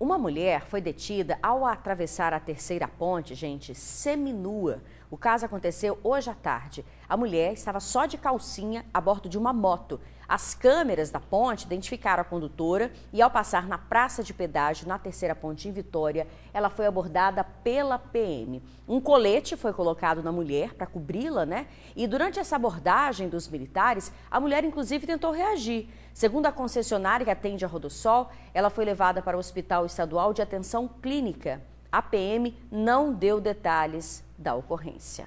Uma mulher foi detida ao atravessar a terceira ponte, gente, seminua, o caso aconteceu hoje à tarde. A mulher estava só de calcinha a bordo de uma moto. As câmeras da ponte identificaram a condutora e, ao passar na praça de pedágio, na terceira ponte em Vitória, ela foi abordada pela PM. Um colete foi colocado na mulher para cobri-la, né? E durante essa abordagem dos militares, a mulher inclusive tentou reagir. Segundo a concessionária que atende a Rodossol, ela foi levada para o Hospital Estadual de Atenção Clínica. A PM não deu detalhes da ocorrência.